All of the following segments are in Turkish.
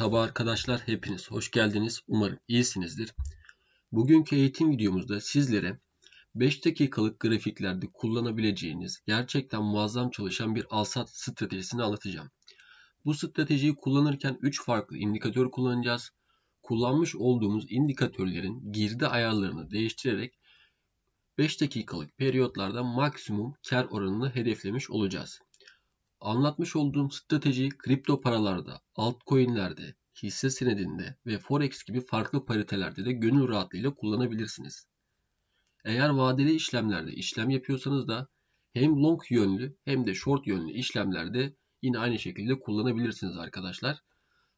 Merhaba arkadaşlar hepiniz hoş geldiniz. Umarım iyisinizdir. Bugünkü eğitim videomuzda sizlere 5 dakikalık grafiklerde kullanabileceğiniz gerçekten muazzam çalışan bir alsat stratejisini anlatacağım. Bu stratejiyi kullanırken 3 farklı indikatör kullanacağız. Kullanmış olduğumuz indikatörlerin girdi ayarlarını değiştirerek 5 dakikalık periyotlarda maksimum kar oranını hedeflemiş olacağız. Anlatmış olduğum strateji kripto paralarda, altcoin'lerde, hisse senedinde ve forex gibi farklı paritelerde de gönül rahatlığıyla kullanabilirsiniz. Eğer vadeli işlemlerde işlem yapıyorsanız da hem long yönlü hem de short yönlü işlemlerde yine aynı şekilde kullanabilirsiniz arkadaşlar.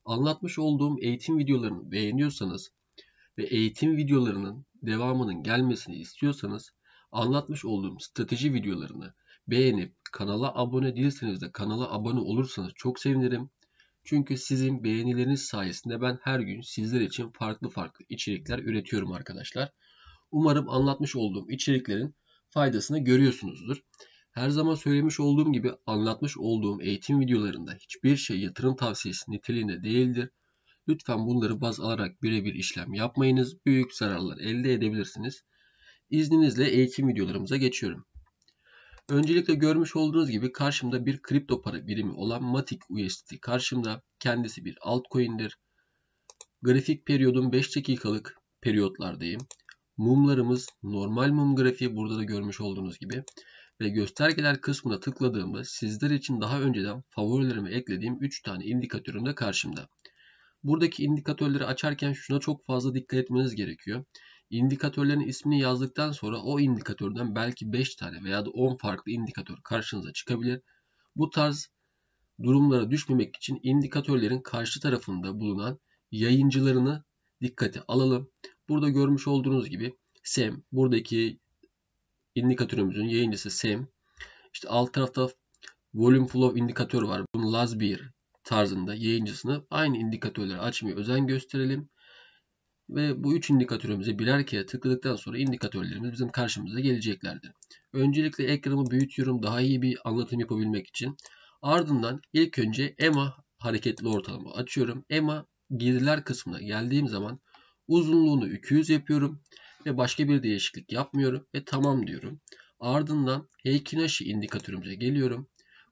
Anlatmış olduğum eğitim videolarını beğeniyorsanız ve eğitim videolarının devamının gelmesini istiyorsanız anlatmış olduğum strateji videolarını beğenip kanala abone değilseniz de kanala abone olursanız çok sevinirim. Çünkü sizin beğenileriniz sayesinde ben her gün sizler için farklı farklı içerikler üretiyorum arkadaşlar. Umarım anlatmış olduğum içeriklerin faydasını görüyorsunuzdur. Her zaman söylemiş olduğum gibi anlatmış olduğum eğitim videolarında hiçbir şey yatırım tavsiyesi niteliğinde değildir. Lütfen bunları baz alarak birebir işlem yapmayınız. Büyük zararlar elde edebilirsiniz. İzninizle eğitim videolarımıza geçiyorum. Öncelikle görmüş olduğunuz gibi karşımda bir kripto para birimi olan Matic USDT. Karşımda kendisi bir altcoin'dir. Grafik periyodum 5 dakikalık periyotlardayım. Mumlarımız normal mum grafiği burada da görmüş olduğunuz gibi. Ve göstergeler kısmına tıkladığımda sizler için daha önceden favorilerime eklediğim 3 tane indikatörüm de karşımda. Buradaki indikatörleri açarken şuna çok fazla dikkat etmeniz gerekiyor. İndikatörlerin ismini yazdıktan sonra o indikatörden belki 5 tane veya da 10 farklı indikatör karşınıza çıkabilir. Bu tarz durumlara düşmemek için indikatörlerin karşı tarafında bulunan yayıncılarını dikkate alalım. Burada görmüş olduğunuz gibi SEM buradaki indikatörümüzün yayıncısı SEM. İşte alt tarafta volume flow indikatör var. Bunun Lasbir tarzında yayıncısını aynı indikatörlere açmaya özen gösterelim ve bu üç indikatörümüzü birer kere tıkladıktan sonra indikatörlerimiz bizim karşımıza geleceklerdir. Öncelikle ekranımı büyütüyorum daha iyi bir anlatım yapabilmek için. Ardından ilk önce EMA hareketli ortalama açıyorum. EMA girdiler kısmına geldiğim zaman uzunluğunu 200 yapıyorum ve başka bir değişiklik yapmıyorum ve tamam diyorum. Ardından Heikinashi indikatörümüze geliyorum.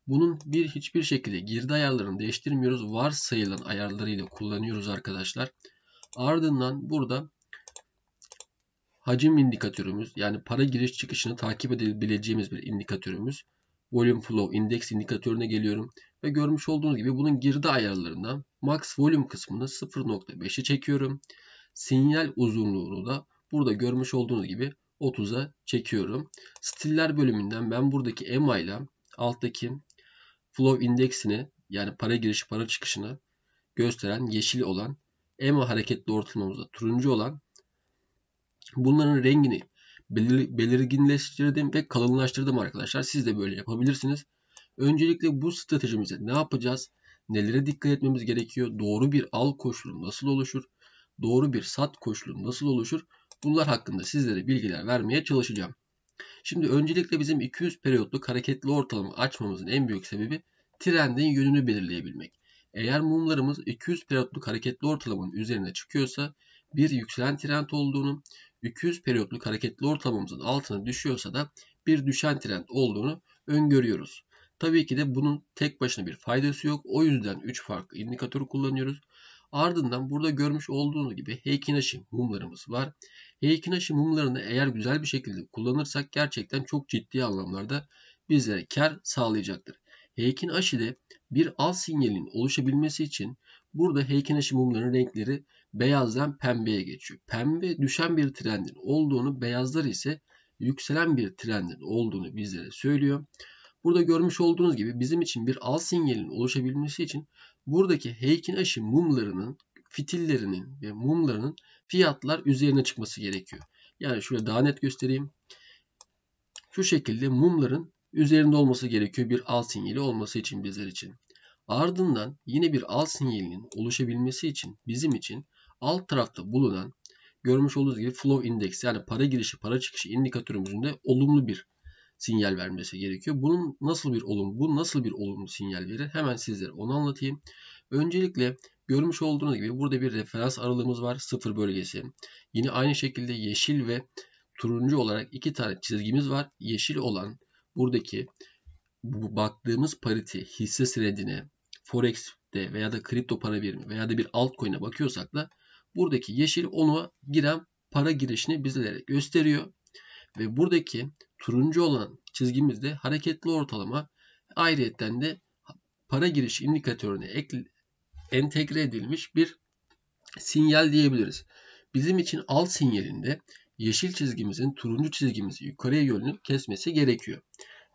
Bunun bir hiçbir şekilde girdi ayarlarını değiştirmiyoruz. Varsayılan ayarlarıyla kullanıyoruz arkadaşlar. Ardından burada hacim indikatörümüz yani para giriş çıkışını takip edebileceğimiz bir indikatörümüz. Volume Flow Index indikatörüne geliyorum. Ve görmüş olduğunuz gibi bunun girdi ayarlarından max volume kısmını 0.5'e çekiyorum. Sinyal uzunluğunu da burada görmüş olduğunuz gibi 30'a çekiyorum. Stiller bölümünden ben buradaki EMA ile alttaki flow indeksini yani para giriş para çıkışını gösteren yeşil olan EMA hareketli ortalamamızda turuncu olan bunların rengini belirginleştirdim ve kalınlaştırdım arkadaşlar. Siz de böyle yapabilirsiniz. Öncelikle bu stratejimize ne yapacağız? Nelere dikkat etmemiz gerekiyor? Doğru bir al koşulu nasıl oluşur? Doğru bir sat koşulu nasıl oluşur? Bunlar hakkında sizlere bilgiler vermeye çalışacağım. Şimdi öncelikle bizim 200 periyotlu hareketli ortalama açmamızın en büyük sebebi trendin yönünü belirleyebilmek. Eğer mumlarımız 200 periyotluk hareketli ortalamanın üzerine çıkıyorsa bir yükselen trend olduğunu, 200 periyotluk hareketli ortalamamızın altına düşüyorsa da bir düşen trend olduğunu öngörüyoruz. Tabii ki de bunun tek başına bir faydası yok. O yüzden 3 farklı indikatörü kullanıyoruz. Ardından burada görmüş olduğunuz gibi Heikinashi mumlarımız var. Heikinashi mumlarını eğer güzel bir şekilde kullanırsak gerçekten çok ciddi anlamlarda bize kar sağlayacaktır. Heykin aşide bir al sinyalin oluşabilmesi için burada heykin aşı mumlarının renkleri beyazdan pembeye geçiyor. Pembe düşen bir trendin olduğunu, beyazlar ise yükselen bir trendin olduğunu bizlere söylüyor. Burada görmüş olduğunuz gibi bizim için bir al sinyalin oluşabilmesi için buradaki heykin aşı mumlarının fitillerinin ve mumlarının fiyatlar üzerine çıkması gerekiyor. Yani şöyle daha net göstereyim. Şu şekilde mumların üzerinde olması gerekiyor bir al sinyali olması için bizler için. Ardından yine bir al sinyalinin oluşabilmesi için bizim için alt tarafta bulunan görmüş olduğunuz gibi flow index yani para girişi para çıkışı indikatörümüzün de olumlu bir sinyal vermesi gerekiyor. Bunun nasıl bir olum, bu nasıl bir olumlu sinyal verir? Hemen sizlere onu anlatayım. Öncelikle görmüş olduğunuz gibi burada bir referans aralığımız var. Sıfır bölgesi. Yine aynı şekilde yeşil ve turuncu olarak iki tane çizgimiz var. Yeşil olan buradaki bu baktığımız pariti hisse senedine, forex'te veya da kripto para birimi veya da bir altcoin'e bakıyorsak da buradaki yeşil ona giren para girişini bizlere gösteriyor. Ve buradaki turuncu olan çizgimizde hareketli ortalama ayrıyetten de para giriş indikatörüne entegre edilmiş bir sinyal diyebiliriz. Bizim için alt sinyalinde yeşil çizgimizin turuncu çizgimizi yukarıya yönlü kesmesi gerekiyor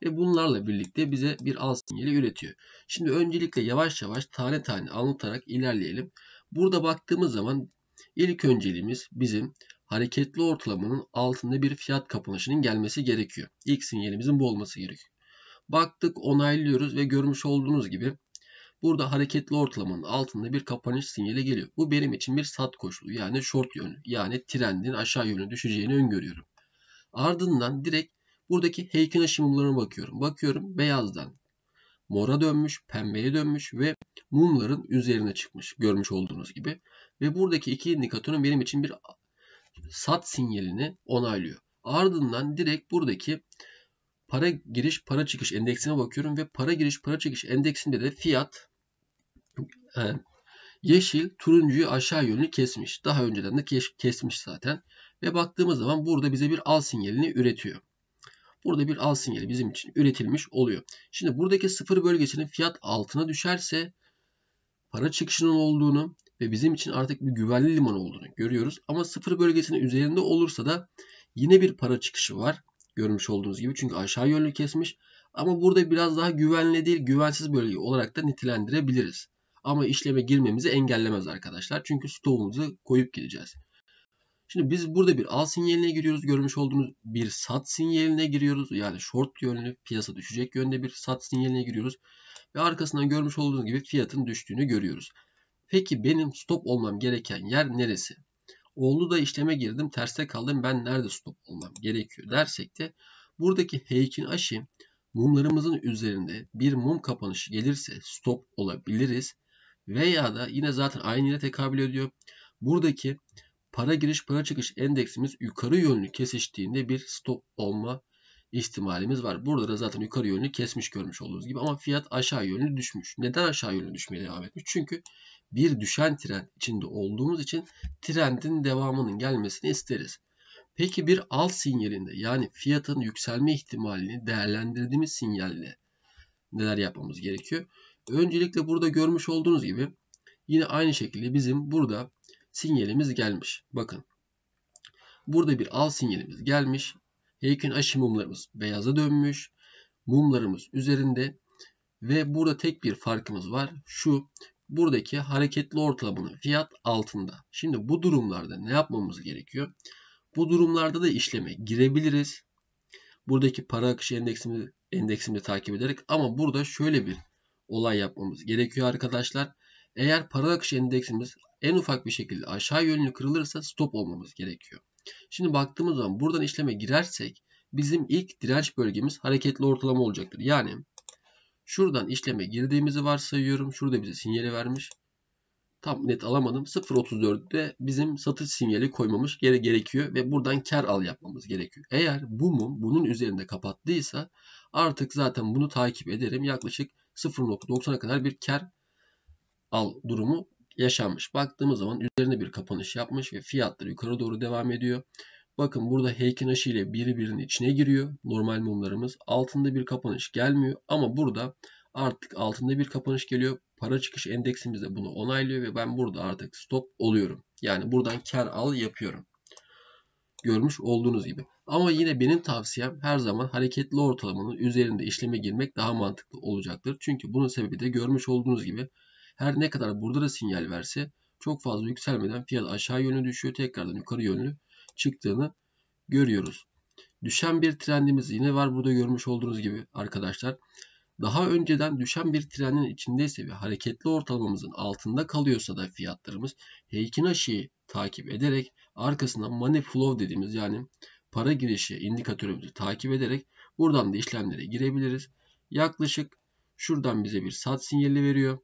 ve bunlarla birlikte bize bir al sinyali üretiyor. Şimdi öncelikle yavaş yavaş tane tane anlatarak ilerleyelim. Burada baktığımız zaman ilk önceliğimiz bizim hareketli ortalamanın altında bir fiyat kapanışının gelmesi gerekiyor. İlk sinyalimizin bu olması gerekiyor. Baktık onaylıyoruz ve görmüş olduğunuz gibi burada hareketli ortalamanın altında bir kapanış sinyali geliyor. Bu benim için bir sat koşulu yani short yönü yani trendin aşağı yönü düşeceğini öngörüyorum. Ardından direkt Buradaki heykel aşımlarına bakıyorum. Bakıyorum beyazdan mora dönmüş, pembeye dönmüş ve mumların üzerine çıkmış. Görmüş olduğunuz gibi. Ve buradaki iki indikatörün benim için bir sat sinyalini onaylıyor. Ardından direkt buradaki para giriş para çıkış endeksine bakıyorum ve para giriş para çıkış endeksinde de fiyat e, yeşil turuncuyu aşağı yönlü kesmiş. Daha önceden de kesmiş zaten. Ve baktığımız zaman burada bize bir al sinyalini üretiyor. Burada bir al sinyali bizim için üretilmiş oluyor. Şimdi buradaki sıfır bölgesinin fiyat altına düşerse para çıkışının olduğunu ve bizim için artık bir güvenli liman olduğunu görüyoruz. Ama sıfır bölgesinin üzerinde olursa da yine bir para çıkışı var. Görmüş olduğunuz gibi çünkü aşağı yönlü kesmiş. Ama burada biraz daha güvenli değil güvensiz bölge olarak da nitelendirebiliriz. Ama işleme girmemizi engellemez arkadaşlar. Çünkü stoğumuzu koyup gideceğiz. Şimdi biz burada bir al sinyaline giriyoruz. Görmüş olduğunuz bir sat sinyaline giriyoruz. Yani short yönlü piyasa düşecek yönde bir sat sinyaline giriyoruz. Ve arkasından görmüş olduğunuz gibi fiyatın düştüğünü görüyoruz. Peki benim stop olmam gereken yer neresi? Oldu da işleme girdim terste kaldım ben nerede stop olmam gerekiyor dersek de buradaki H2'nin aşı mumlarımızın üzerinde bir mum kapanışı gelirse stop olabiliriz. Veya da yine zaten aynı yere tekabül ediyor. Buradaki para giriş para çıkış endeksimiz yukarı yönlü kesiştiğinde bir stop olma ihtimalimiz var. Burada da zaten yukarı yönlü kesmiş görmüş olduğunuz gibi ama fiyat aşağı yönlü düşmüş. Neden aşağı yönlü düşmeye devam etmiş? Çünkü bir düşen trend içinde olduğumuz için trendin devamının gelmesini isteriz. Peki bir al sinyalinde yani fiyatın yükselme ihtimalini değerlendirdiğimiz sinyalle neler yapmamız gerekiyor? Öncelikle burada görmüş olduğunuz gibi yine aynı şekilde bizim burada sinyalimiz gelmiş. Bakın. Burada bir al sinyalimiz gelmiş. Heykün aşı mumlarımız beyaza dönmüş. Mumlarımız üzerinde ve burada tek bir farkımız var. Şu buradaki hareketli ortalamanın fiyat altında. Şimdi bu durumlarda ne yapmamız gerekiyor? Bu durumlarda da işleme girebiliriz. Buradaki para akışı endeksini, endeksini takip ederek ama burada şöyle bir olay yapmamız gerekiyor arkadaşlar. Eğer para akışı endeksimiz en ufak bir şekilde aşağı yönlü kırılırsa stop olmamız gerekiyor. Şimdi baktığımız zaman buradan işleme girersek bizim ilk direnç bölgemiz hareketli ortalama olacaktır. Yani şuradan işleme girdiğimizi varsayıyorum. Şurada bize sinyali vermiş. Tam net alamadım. 0.34'de bizim satış sinyali koymamız gere gerekiyor ve buradan kar al yapmamız gerekiyor. Eğer bu mum bunun üzerinde kapattıysa artık zaten bunu takip ederim. Yaklaşık 0.90'a kadar bir kar al durumu yaşanmış. Baktığımız zaman üzerine bir kapanış yapmış ve fiyatları yukarı doğru devam ediyor. Bakın burada Heykin aşı ile biri birinin içine giriyor. Normal mumlarımız. Altında bir kapanış gelmiyor ama burada artık altında bir kapanış geliyor. Para çıkış endeksimiz de bunu onaylıyor ve ben burada artık stop oluyorum. Yani buradan kar al yapıyorum. Görmüş olduğunuz gibi. Ama yine benim tavsiyem her zaman hareketli ortalamanın üzerinde işleme girmek daha mantıklı olacaktır. Çünkü bunun sebebi de görmüş olduğunuz gibi her ne kadar burada da sinyal verse çok fazla yükselmeden fiyat aşağı yönlü düşüyor. Tekrardan yukarı yönlü çıktığını görüyoruz. Düşen bir trendimiz yine var burada görmüş olduğunuz gibi arkadaşlar. Daha önceden düşen bir trendin içindeyse ve hareketli ortalamamızın altında kalıyorsa da fiyatlarımız Heikinaşi'yi takip ederek arkasından money flow dediğimiz yani para girişi indikatörümüzü takip ederek buradan da işlemlere girebiliriz. Yaklaşık şuradan bize bir sat sinyali veriyor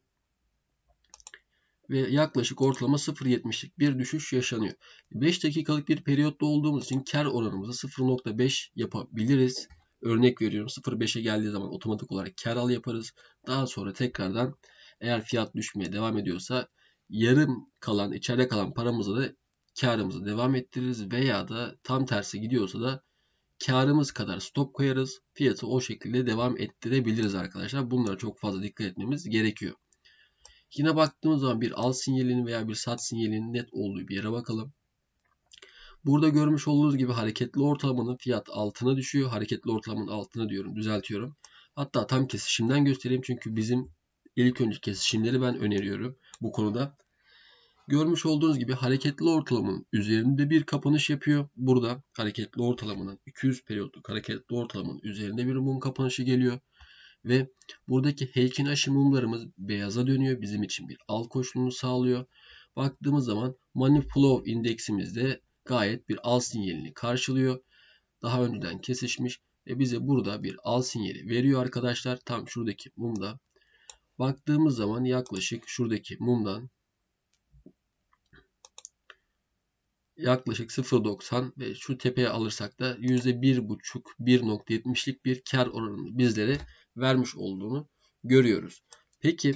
ve yaklaşık ortalama 0.70'lik bir düşüş yaşanıyor. 5 dakikalık bir periyotta olduğumuz için kar oranımızı 0.5 yapabiliriz. Örnek veriyorum 0.5'e geldiği zaman otomatik olarak kar al yaparız. Daha sonra tekrardan eğer fiyat düşmeye devam ediyorsa yarım kalan içeride kalan paramızı da karımızı devam ettiririz veya da tam tersi gidiyorsa da karımız kadar stop koyarız. Fiyatı o şekilde devam ettirebiliriz arkadaşlar. Bunlara çok fazla dikkat etmemiz gerekiyor. Yine baktığımız zaman bir al sinyalinin veya bir sat sinyalinin net olduğu bir yere bakalım. Burada görmüş olduğunuz gibi hareketli ortalamanın fiyat altına düşüyor. Hareketli ortalamanın altına diyorum, düzeltiyorum. Hatta tam kesişimden göstereyim çünkü bizim ilk önce kesişimleri ben öneriyorum bu konuda. Görmüş olduğunuz gibi hareketli ortalamanın üzerinde bir kapanış yapıyor. Burada hareketli ortalamanın 200 periyotlu hareketli ortalamanın üzerinde bir mum kapanışı geliyor. Ve buradaki H'kin aşı mumlarımız beyaza dönüyor. Bizim için bir al koşulunu sağlıyor. Baktığımız zaman Money Flow indeksimiz gayet bir al sinyalini karşılıyor. Daha önceden kesişmiş ve bize burada bir al sinyali veriyor arkadaşlar. Tam şuradaki mumda. Baktığımız zaman yaklaşık şuradaki mumdan yaklaşık 0.90 ve şu tepeye alırsak da %1.5 1.70'lik bir kar oranı bizlere vermiş olduğunu görüyoruz. Peki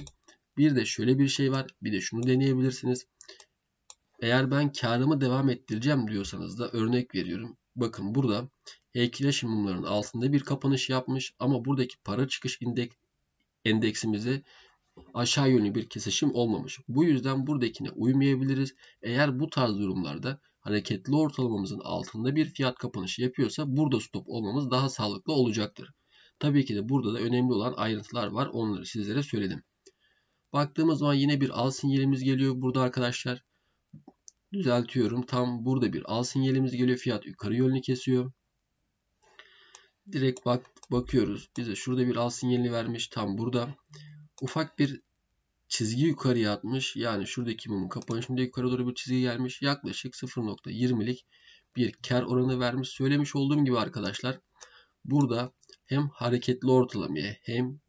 bir de şöyle bir şey var. Bir de şunu deneyebilirsiniz. Eğer ben karımı devam ettireceğim diyorsanız da örnek veriyorum. Bakın burada heykelleş mumların altında bir kapanış yapmış ama buradaki para çıkış endek, endeksimizi aşağı yönlü bir kesişim olmamış. Bu yüzden buradakine uymayabiliriz. Eğer bu tarz durumlarda hareketli ortalamamızın altında bir fiyat kapanışı yapıyorsa burada stop olmamız daha sağlıklı olacaktır. Tabii ki de burada da önemli olan ayrıntılar var. Onları sizlere söyledim. Baktığımız zaman yine bir al sinyalimiz geliyor burada arkadaşlar. Düzeltiyorum. Tam burada bir al sinyalimiz geliyor. Fiyat yukarı yönlü kesiyor. Direkt bak bakıyoruz. Bize şurada bir al sinyalini vermiş. Tam burada ufak bir çizgi yukarıya atmış. Yani şuradaki mumun kapanışında yukarı doğru bir çizgi gelmiş. Yaklaşık 0.20'lik bir kar oranı vermiş. Söylemiş olduğum gibi arkadaşlar burada hem hareketli ortalamaya hem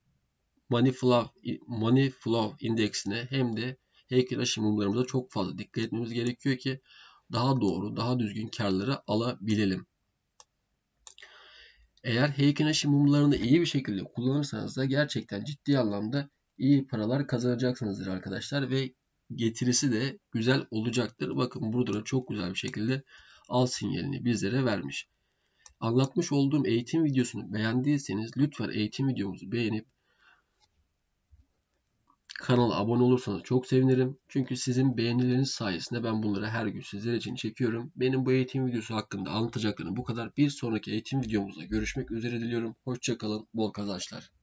money flow, money flow indeksine hem de heykel aşı mumlarımıza çok fazla dikkat etmemiz gerekiyor ki daha doğru, daha düzgün karları alabilelim. Eğer heykel aşı mumlarını iyi bir şekilde kullanırsanız da gerçekten ciddi anlamda iyi paralar kazanacaksınızdır arkadaşlar ve getirisi de güzel olacaktır. Bakın burada da çok güzel bir şekilde al sinyalini bizlere vermiş. Anlatmış olduğum eğitim videosunu beğendiyseniz lütfen eğitim videomuzu beğenip kanala abone olursanız çok sevinirim. Çünkü sizin beğenileriniz sayesinde ben bunları her gün sizler için çekiyorum. Benim bu eğitim videosu hakkında anlatacaklarım bu kadar. Bir sonraki eğitim videomuzda görüşmek üzere diliyorum. Hoşçakalın, bol kazançlar.